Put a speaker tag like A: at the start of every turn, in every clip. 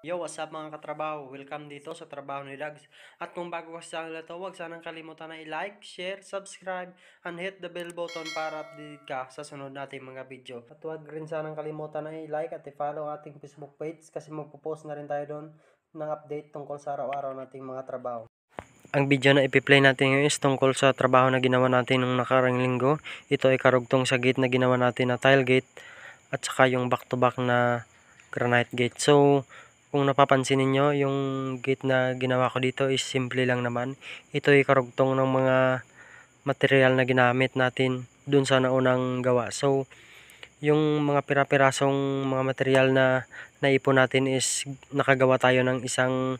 A: Yo, what's up mga katrabaho? Welcome dito sa trabaho ni Dags. At kung bago ka sa channel ito, huwag sanang kalimutan na i-like, share, subscribe, and hit the bell button para updated ka sa sunod nating mga video. At huwag rin sanang kalimutan na i-like at i-follow ang ating Facebook page kasi magpo-post na rin tayo doon ng update tungkol sa araw-araw nating mga trabaho. Ang video na ipiplay natin ngayon is tungkol sa trabaho na ginawa natin nung nakarang linggo. Ito ay karugtong sa gate na ginawa natin na tile gate at saka yung back-to-back -back na granite gate. So, kung napapansin niyo yung gate na ginawa ko dito is simple lang naman. Ito ay karugtong ng mga material na ginamit natin dun sa naunang gawa. So, yung mga pira-pirasong mga material na naipon natin is nakagawa tayo ng isang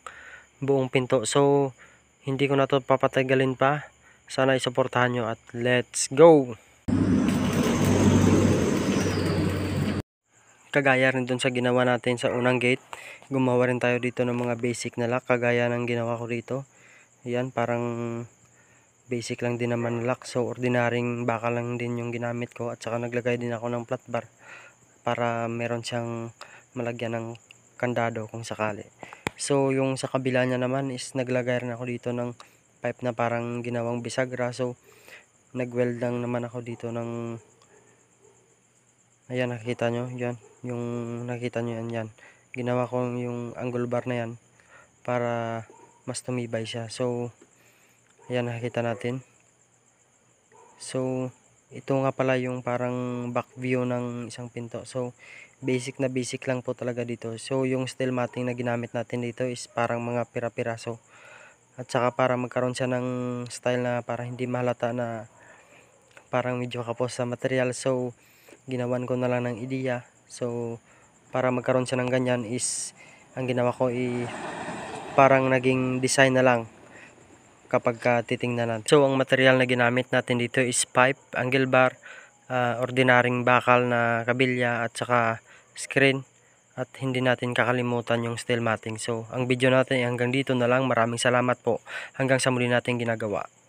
A: buong pinto. So, hindi ko na to papatagalin pa. Sana isuportahan nyo at let's go! kagaya rin dun sa ginawa natin sa unang gate gumawa rin tayo dito ng mga basic na lock kagaya ng ginawa ko rito yan parang basic lang din naman na lock so ordinaryong baka lang din yung ginamit ko at saka naglagay din ako ng flat bar para meron siyang malagyan ng kandado kung sakali so yung sa kabila niya naman is naglagay rin ako dito ng pipe na parang ginawang bisagra so nagweld lang naman ako dito ng ayan nakikita nyo yan yung nakita nyo yan, yan ginawa ko yung angle bar na yan para mas tumibay siya so ayan nakita natin so ito nga pala yung parang back view ng isang pinto so basic na basic lang po talaga dito so yung steel matting na ginamit natin dito is parang mga pira-piraso at saka para magkaroon siya ng style na para hindi mahalata na parang medyo kapos sa material so ginawan ko na lang ng ideya So, para magkaroon siya ng ganyan is, ang ginawa ko ay parang naging design na lang kapag ka titingnan natin. So, ang material na ginamit natin dito is pipe, angle bar, uh, ah, ordinaryong bakal na kabilya at saka screen at hindi natin kakalimutan yung steel matting. So, ang video natin ay hanggang dito na lang. Maraming salamat po. Hanggang sa muli natin ginagawa.